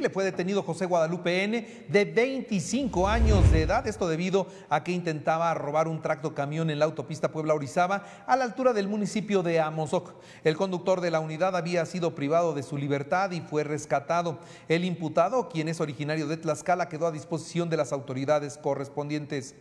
Le fue detenido José Guadalupe N, de 25 años de edad, esto debido a que intentaba robar un tracto camión en la autopista Puebla-Orizaba a la altura del municipio de Amozoc. El conductor de la unidad había sido privado de su libertad y fue rescatado. El imputado, quien es originario de Tlaxcala, quedó a disposición de las autoridades correspondientes.